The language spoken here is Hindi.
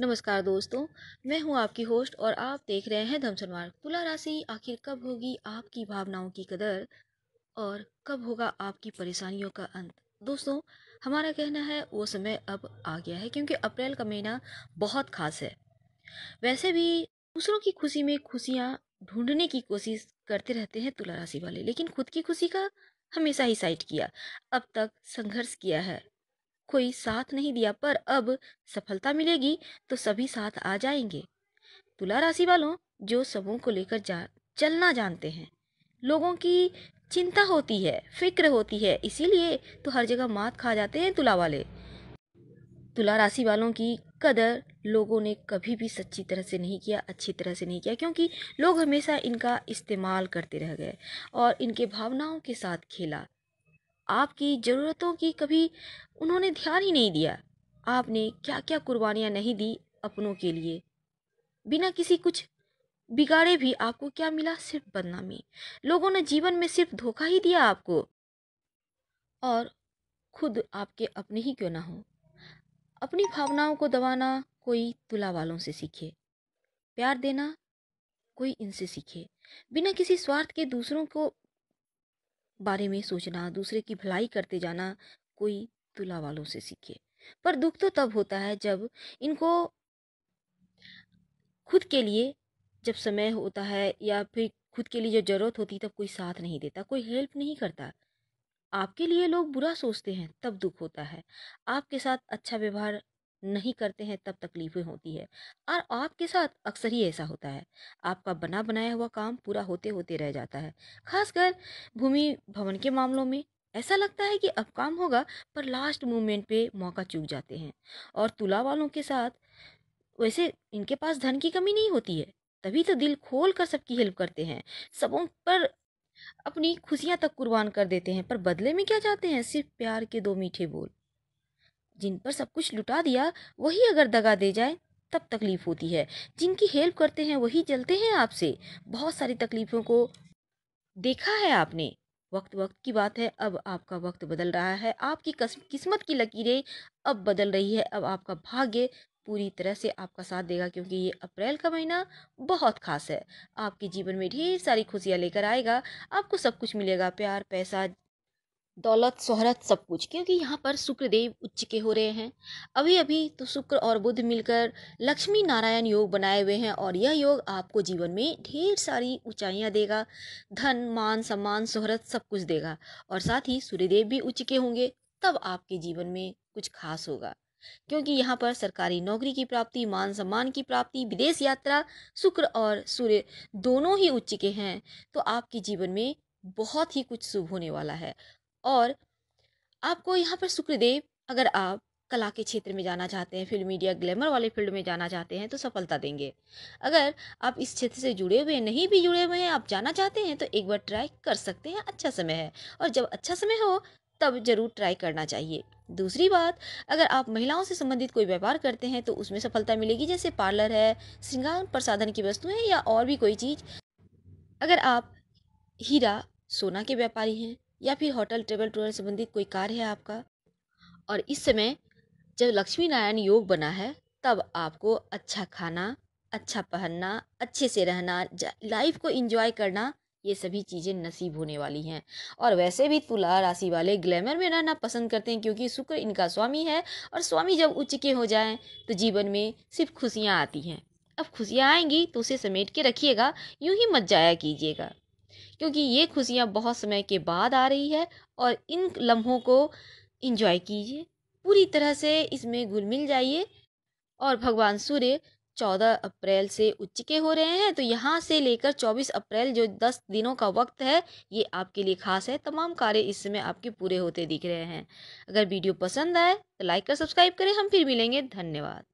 नमस्कार दोस्तों मैं हूं आपकी होस्ट और आप देख रहे हैं धमसन मार्ग तुला राशि आखिर कब होगी आपकी भावनाओं की कदर और कब होगा आपकी परेशानियों का अंत दोस्तों हमारा कहना है वो समय अब आ गया है क्योंकि अप्रैल का महीना बहुत खास है वैसे भी दूसरों की खुशी में खुशियाँ ढूंढने की कोशिश करते रहते हैं तुला राशि वाले लेकिन खुद की खुशी का हमेशा ही साइड किया अब तक संघर्ष किया है कोई साथ नहीं दिया पर अब सफलता मिलेगी तो सभी साथ आ जाएंगे तुला राशि वालों जो सबों को लेकर जा चलना जानते हैं लोगों की चिंता होती है फिक्र होती है इसीलिए तो हर जगह मात खा जाते हैं तुला वाले तुला राशि वालों की कदर लोगों ने कभी भी सच्ची तरह से नहीं किया अच्छी तरह से नहीं किया क्योंकि लोग हमेशा इनका इस्तेमाल करते रह गए और इनके भावनाओं के साथ खेला आपकी ज़रूरतों की कभी उन्होंने ध्यान ही नहीं दिया आपने क्या क्या कुर्बानियाँ नहीं दी अपनों के लिए बिना किसी कुछ बिगाड़े भी आपको क्या मिला सिर्फ बदनामी लोगों ने जीवन में सिर्फ धोखा ही दिया आपको और खुद आपके अपने ही क्यों ना हो अपनी भावनाओं को दबाना कोई तुला वालों से सीखे प्यार देना कोई इनसे सीखे बिना किसी स्वार्थ के दूसरों को बारे में सोचना दूसरे की भलाई करते जाना कोई तुला वालों से सीखे पर दुख तो तब होता है जब इनको खुद के लिए जब समय होता है या फिर खुद के लिए जब ज़रूरत होती तब कोई साथ नहीं देता कोई हेल्प नहीं करता आपके लिए लोग बुरा सोचते हैं तब दुख होता है आपके साथ अच्छा व्यवहार नहीं करते हैं तब तकलीफ़ें होती है और आपके साथ अक्सर ही ऐसा होता है आपका बना बनाया हुआ काम पूरा होते होते रह जाता है खासकर भूमि भवन के मामलों में ऐसा लगता है कि अब काम होगा पर लास्ट मोमेंट पे मौका चूक जाते हैं और तुला वालों के साथ वैसे इनके पास धन की कमी नहीं होती है तभी तो दिल खोल कर सबकी हेल्प करते हैं सबों पर अपनी खुशियाँ तक कुर्बान कर देते हैं पर बदले में क्या चाहते हैं सिर्फ प्यार के दो मीठे बोल जिन पर सब कुछ लुटा दिया वही अगर दगा दे जाए तब तकलीफ होती है जिनकी हेल्प करते हैं वही जलते हैं आपसे बहुत सारी तकलीफ़ों को देखा है आपने वक्त वक्त की बात है अब आपका वक्त बदल रहा है आपकी किस्मत की लकीरें अब बदल रही है अब आपका भाग्य पूरी तरह से आपका साथ देगा क्योंकि ये अप्रैल का महीना बहुत खास है आपके जीवन में ढेर सारी खुशियाँ लेकर आएगा आपको सब कुछ मिलेगा प्यार पैसा दौलत शोहरत सब कुछ क्योंकि यहाँ पर शुक्रदेव उच्च के हो रहे हैं अभी अभी तो शुक्र और बुध मिलकर लक्ष्मी नारायण योग बनाए हुए हैं और यह योग आपको जीवन में ढेर सारी ऊंचाइयाँ देगा धन मान सम्मान शोहरत सब कुछ देगा और साथ ही सूर्यदेव भी उच्च के होंगे तब आपके जीवन में कुछ खास होगा क्योंकि यहाँ पर सरकारी नौकरी की प्राप्ति मान सम्मान की प्राप्ति विदेश यात्रा शुक्र और सूर्य दोनों ही उच्च के हैं तो आपके जीवन में बहुत ही कुछ शुभ होने वाला है और आपको यहाँ पर शुक्रदेव अगर आप कला के क्षेत्र में जाना चाहते हैं फिल्म मीडिया ग्लैमर वाले फील्ड में जाना चाहते हैं तो सफलता देंगे अगर आप इस क्षेत्र से जुड़े हुए हैं नहीं भी जुड़े हुए हैं आप जाना चाहते हैं तो एक बार ट्राई कर सकते हैं अच्छा समय है और जब अच्छा समय हो तब जरूर ट्राई करना चाहिए दूसरी बात अगर आप महिलाओं से संबंधित कोई व्यापार करते हैं तो उसमें सफलता मिलेगी जैसे पार्लर है श्रृंगार प्रसाधन की वस्तुएं या और भी कोई चीज़ अगर आप हीरा सोना के व्यापारी हैं या फिर होटल ट्रेवल टूर संबंधित कोई कार्य है आपका और इस समय जब लक्ष्मी नारायण योग बना है तब आपको अच्छा खाना अच्छा पहनना अच्छे से रहना लाइफ को इंजॉय करना ये सभी चीज़ें नसीब होने वाली हैं और वैसे भी तुला राशि वाले ग्लैमर में रहना पसंद करते हैं क्योंकि शुक्र इनका स्वामी है और स्वामी जब उच्च के हो जाएं तो जीवन में सिर्फ खुशियाँ आती हैं अब खुशियाँ आएंगी तो उसे समेट के रखिएगा यूं ही मत जाया कीजिएगा क्योंकि ये खुशियाँ बहुत समय के बाद आ रही है और इन लम्हों को इंजॉय कीजिए पूरी तरह से इसमें घुल मिल जाइए और भगवान सूर्य चौदह अप्रैल से उच्च के हो रहे हैं तो यहाँ से लेकर चौबीस अप्रैल जो दस दिनों का वक्त है ये आपके लिए खास है तमाम कार्य इस समय आपके पूरे होते दिख रहे हैं अगर वीडियो पसंद आए तो लाइक कर सब्सक्राइब करें हम फिर मिलेंगे धन्यवाद